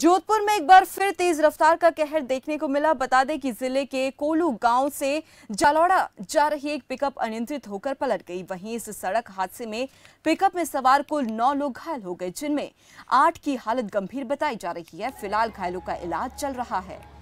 जोधपुर में एक बार फिर तेज रफ्तार का कहर देखने को मिला बता दें कि जिले के कोलू गांव से जालौड़ा जा रही एक पिकअप अनियंत्रित होकर पलट गई वहीं इस सड़क हादसे में पिकअप में सवार कुल नौ लोग घायल हो गए जिनमें आठ की हालत गंभीर बताई जा रही है फिलहाल घायलों का इलाज चल रहा है